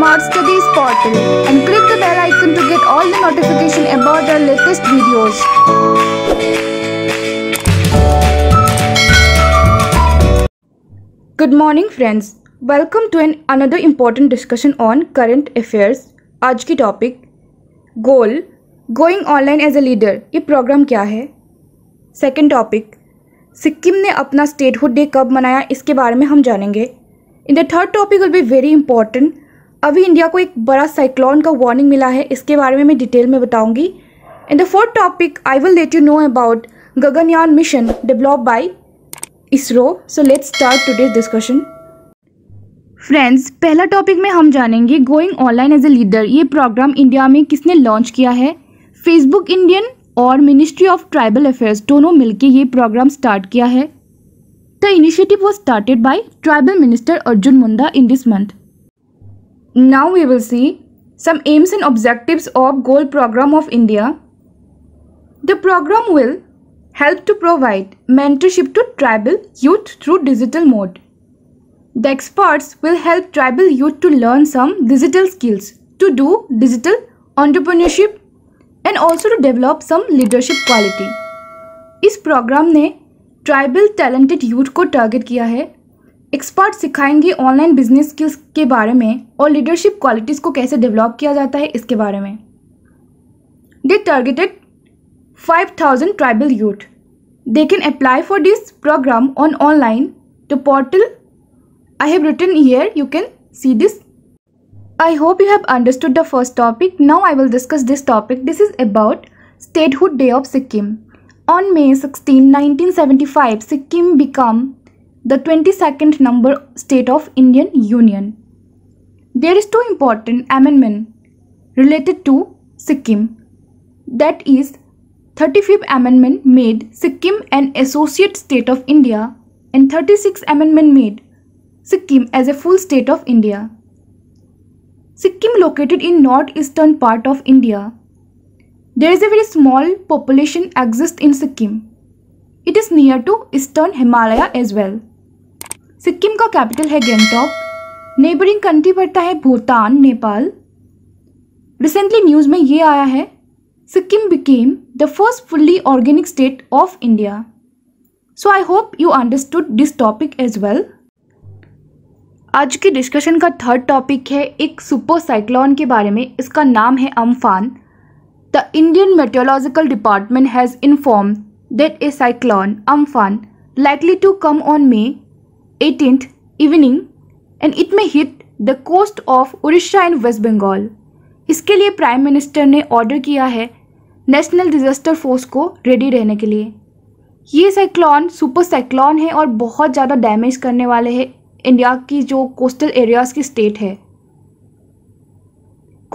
marks to this portal and click the bell icon to get all the notification about our latest videos. Good morning friends. Welcome to an another important discussion on current affairs. aaj ki topic goal going online as a leader ye program kya hai second topic Sikkim ने अपना statehood day कब मनाया इसके बारे में हम जानेंगे in the third topic will be very important अभी इंडिया को एक बड़ा साइक्लोन का वार्निंग मिला है इसके बारे में मैं डिटेल में बताऊंगी in the fourth topic I will let you know about Gaganyaan mission develop by ISRO so let's start today's discussion friends पहला टॉपिक में हम जानेंगे going online as a leader ये प्रोग्राम इंडिया में किसने लॉन्च किया है फेसबुक इंडियन और मिनिस्ट्री ऑफ ट्राइबल अफेयर्स दोनों मिलकर ये प्रोग्राम स्टार्ट किया है the initiative was started by tribal minister Arjun Munda in this month Now we will see some aims and objectives of goal program of India. The program will help to provide mentorship to tribal youth through digital mode. The experts will help tribal youth to learn some digital skills to do digital entrepreneurship and also to develop some leadership quality इस program ने tribal talented youth को target किया है expert सिखाएंगे online business skills के बारे में और लीडरशिप क्वालिटीज़ को कैसे डेवलप किया जाता है इसके बारे में they targeted five thousand tribal youth they can apply for this program on online the portal I have written here you can see this I hope you have understood the first topic now I will discuss this topic this is about statehood day of Sikkim on May sixteen nineteen seventy five Sikkim become the 22nd number state of Indian Union. There is two important amendment related to Sikkim. That is 35th amendment made Sikkim an associate state of India and 36th amendment made Sikkim as a full state of India. Sikkim located in northeastern part of India. There is a very small population exists in Sikkim. It is near to eastern Himalaya as well. Sikkim का capital है गेंगटॉक neighbouring country पड़ता है Bhutan Nepal recently news में ये आया है Sikkim became the first fully organic state of India so I hope you understood this topic as well आज की डिस्कशन का थर्ड टॉपिक है एक सुपर साइक्लॉन के बारे में इसका नाम है Amphan the Indian meteorological department has inform that a cyclone Amphan likely to come on May 18th evening and it may hit the coast of Orissa and West Bengal इसके लिए प्राइम मिनिस्टर ने ऑर्डर किया है नेशनल डिजास्टर फोर्स को ready रहने के लिए ये साइक्लॉन सुपर साइक्लॉन है और बहुत ज़्यादा डैमेज करने वाले हैं इंडिया की जो कोस्टल एरियाज़ की स्टेट है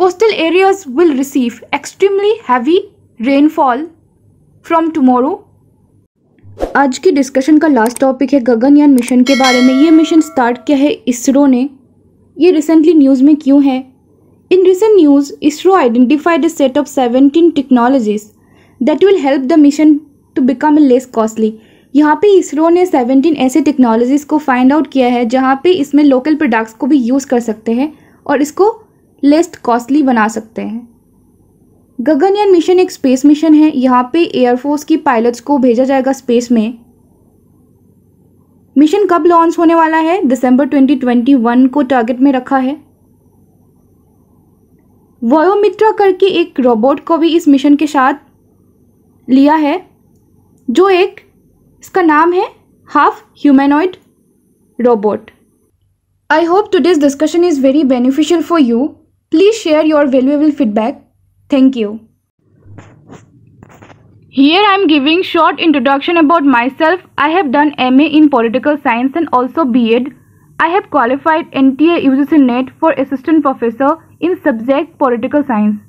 coastal areas will receive extremely heavy rainfall from tomorrow आज की डिस्कशन का लास्ट टॉपिक है गगनयान मिशन के बारे में ये मिशन स्टार्ट किया है इसरो ने ये रिसेंटली न्यूज़ में क्यों है in recent news ISRO identified set of seventeen technologies that will help the mission to become become less costly यहाँ पे इसरो ने सेवनटीन ऐसे टेक्नोलॉजीज़ को फाइंड आउट किया है जहाँ पे इसमें लोकल प्रोडक्ट्स को भी यूज़ कर सकते हैं और इसको लेस कॉस्टली बना सकते हैं गगनयान मिशन एक स्पेस मिशन है यहाँ पे एयरफोर्स की पायलट्स को भेजा जाएगा स्पेस में मिशन कब लॉन्च होने वाला है दिसंबर 2021 को टारगेट में रखा है वयोमित्रा करके एक रोबोट को भी इस मिशन के साथ लिया है जो एक इसका नाम है half humanoid robot I hope this discussion is very beneficial for you please share your valuable feedback Thank you. Here I am giving short introduction about myself. I have done MA in Political Science and also B.Ed. I have qualified NTA UGC NET for Assistant Professor in subject Political Science.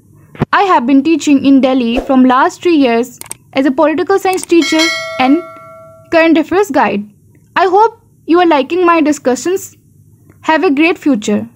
I have been teaching in Delhi from last 3 years as a Political Science teacher and Current Affairs Guide. I hope you are liking my discussions. Have a great future.